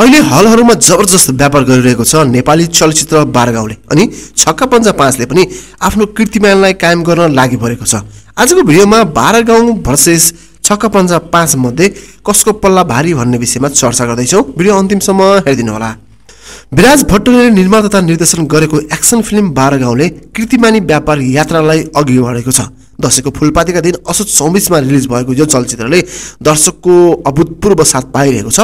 अहिले हलहरूमा जबरजस्त व्यापार गरिरहेको छ नेपाली चलचित्र बारगाउँले अनि छक्का पन्जा पाँचले पनि आफ्नो कृतिमानलाई कायम गर्न लागि परेको छ आजको भिडियोमा बारगाउँ भर्सेस छक्का पन्जा पाँच मध्ये कसको पल्ला भारी भन्ने विषयमा चर्चा गर्दैछौँ भिडियो अन्तिमसम्म हेरिदिनु होला विराज भट्टले निर्माण तथा निर्देशन गरेको एक्सन फिल्म बाह्र गाउँले कृतिमानी व्यापार यात्रालाई अघि बढेको छ दसैँको फुलपातीका दिन असोज चौबिसमा रिलिज भएको यो चलचित्रले दर्शकको अभूतपूर्व साथ पाइरहेको छ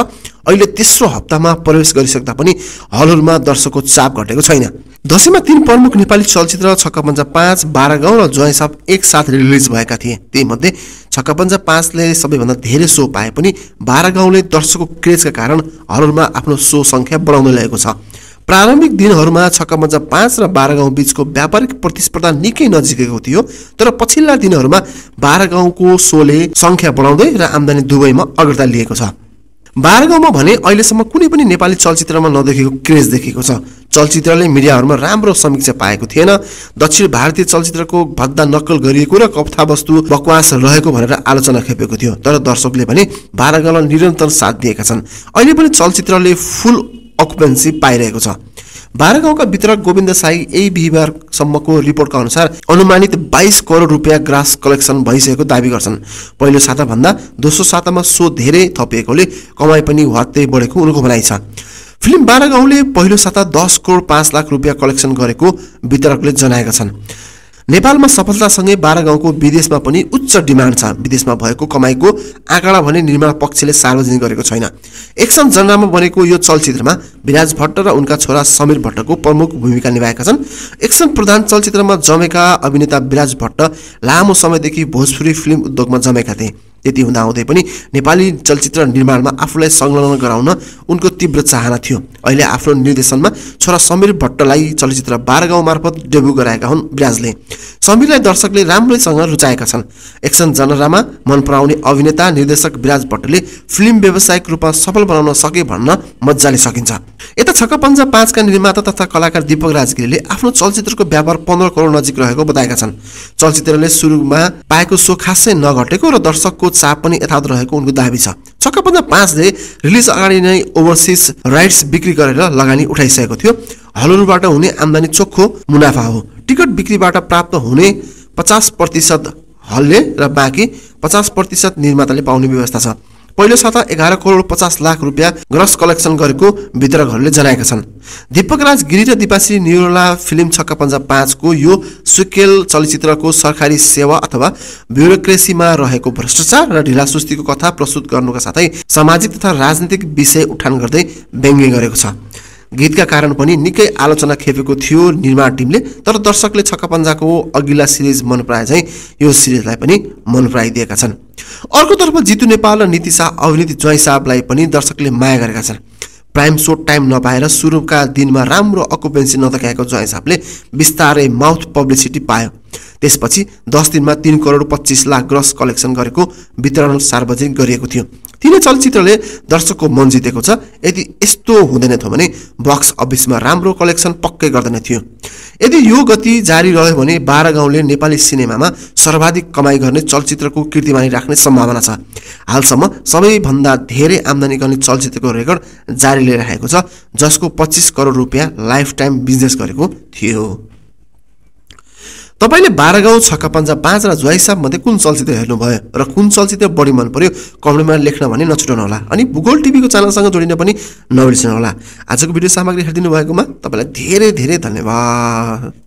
अहिले तेस्रो हप्तामा प्रवेश गरिसक्दा पनि हलहरूमा दर्शकको चाप घटेको छैन दसैँमा तीन प्रमुख नेपाली चलचित्र छक्का पाँच बाह्र गाउँ र जोय एकसाथ रिलिज भएका थिए त्यहीमध्ये छक्का पन्जा पाँचले सबैभन्दा धेरै सो पाए पनि बाह्र गाउँले दर्शकको क्रेजका कारण हलहरूमा आफ्नो सो सङ्ख्या बढाउन ल्याएको छ प्रारम्भिक दिनहरूमा मजा पाँच र बाह्र गाउँ बीचको व्यापारिक प्रतिस्पर्धा निकै नजिकैको थियो तर पछिल्ला दिनहरूमा बाह्र गाउँको सोले सङ्ख्या बढाउँदै र आम्दानी दुवैमा अग्रता लिएको छ बाह्र गाउँमा भने अहिलेसम्म कुनै पनि नेपाली चलचित्रमा नदेखेको क्रेज देखेको छ चलचित्रले मिडियाहरूमा राम्रो समीक्षा पाएको थिएन दक्षिण भारतीय चलचित्रको भद्दा नक्कल गरिएको र कथावस्तु बकवास रहेको भनेर आलोचना खेपेको थियो तर दर्शकले भने बाह्र गाउँलाई निरन्तर साथ दिएका छन् अहिले पनि चलचित्रले फुल अकुपेन्सी पाइरहेको छ बाह्र गाउँका वितरक गोविन्द साई यही बिहिबारसम्मको रिपोर्टका अनुसार अनुमानित बाइस करोड रुपियाँ ग्रास कलेक्सन भइसकेको दावी गर्छन् पहिलो साताभन्दा दोस्रो सातामा सो धेरै थपिएकोले कमाइ पनि वात्तै बढेको उनको भनाइ छ फिल्म बाह्र गाउँले पहिलो साता दस करोड पाँच लाख रुपियाँ कलेक्सन गरेको वितरकले जनाएका छन् नेपालमा सफलतासँगै बाह्र गाउँको विदेशमा पनि उच्च डिमान्ड छ विदेशमा भएको कमाईको आँकडा भने निर्माण पक्षले सार्वजनिक गरेको छैन एक्सन जनरामा बनेको यो चलचित्रमा विराज भट्ट र उनका छोरा समीर भट्टको प्रमुख भूमिका निभाएका छन् एक्सन प्रधान चलचित्रमा जमेका अभिनेता विराज भट्ट लामो समयदेखि भोजपुरी फिल्म उद्योगमा जमेका थिए यति हुँदाहुँदै पनि नेपाली चलचित्र निर्माणमा आफूलाई संलग्न गराउन उनको तीव्र चाहना थियो अहिले आफ्नो निर्देशनमा छोरा समीर भट्टलाई चलचित्र बारगाउँ गाउँ मार्फत डेब्यु गराएका हुन् विराजले समीरलाई दर्शकले राम्रैसँग रुचाएका छन् एक्सन जनरामा मन पराउने अभिनेता निर्देशक विराज भट्टले फिल्म व्यावसायिक रूपमा सफल बनाउन सके भन्न मजाले सकिन्छ यता छक्क पन्जा पाँचका निर्माता तथा कलाकार दीपक राजगिरीले आफ्नो चलचित्रको व्यापार पन्ध्र करोड नजिक रहेको बताएका छन् चलचित्रले सुरुमा पाएको सो खासै नघटेको र दर्शकको साप पनि यथावत रहेको उनको दावी छ छक्कापन्जा पाँचले रिलिज अगाडि नै ओभरसिज राइट्स बिक्री गरेर लगानी उठाइसकेको थियो हलहरूबाट हुने आम्दानी चोखो मुनाफा हो टिकट बिक्रीबाट प्राप्त हुने पचास प्रतिशत हलले र बाँकी पचास प्रतिशत निर्माताले पाउने व्यवस्था छ पहिलो साता एघार करोड पचास लाख रुपियाँ ग्रस कलेक्सन गरेको वितरकहरूले जनाएका छन् दीपकराज गिरी र दिपाश्री निरोला फिल्म छक्का पन्जा पाँचको यो सुकेल चलचित्रको सरकारी सेवा अथवा ब्युरोक्रेसीमा रहेको भ्रष्टाचार र ढिलासुस्तीको कथा प्रस्तुत गर्नुका साथै सामाजिक तथा राजनीतिक विषय उठान गर्दै व्यङ्ग्य गरेको छ गीतका कारण पनि निकै आलोचना खेपेको थियो निर्माण टिमले तर दर्शकले छक्का पन्जाको अघिल्ला सिरिज मन पराए चाहिँ यो सिरिजलाई पनि मन पराइदिएका छन् अर्कोतर्फ जितु नेपाल र नीति शाह अभिनेत ज्वाइँ साहबलाई पनि दर्शकले माया गरेका छन् प्राइम सोट टाइम नपाएर सुरुका दिनमा राम्रो अकुपेन्सी नदेखाएको ज्वाइँ साहबले बिस्तारै माउथ पब्लिसिटी पायो त्यसपछि दस दिनमा तिन करोड पच्चिस लाख ग्रस कलेक्सन गरेको वितरण सार्वजनिक गरिएको थियो तिनै चलचित्रले दर्शकको मन जितेको छ यदि यस्तो हुँदैन थियो भने बक्स अफिसमा राम्रो कलेक्सन पक्कै गर्दैन थियो यदि यो गति जारी रह्यो भने बाह्र गाउँले नेपाली सिनेमामा सर्वाधिक कमाई गर्ने चलचित्रको कृतिमानी राख्ने सम्भावना छ हालसम्म सबैभन्दा धेरै आम्दानी गर्ने चलचित्रको रेकर्ड जारी लिइराखेको छ जसको पच्चिस करोड रुपियाँ लाइफ टाइम बिजनेस गरेको थियो तपाईँले गाउँ छक्का पन्जा पाँच र जुवाई साहबमध्ये कुन चलचित्र हेर्नुभयो र कुन चलचित्र बढी मन पर्यो कमेन्टमा लेख्न भने होला अनि भूगोल टिभीको च्यानलसँग जोडिन पनि होला आजको भिडियो सामग्री हेरिदिनु भएकोमा तपाईँलाई धेरै धेरै धन्यवाद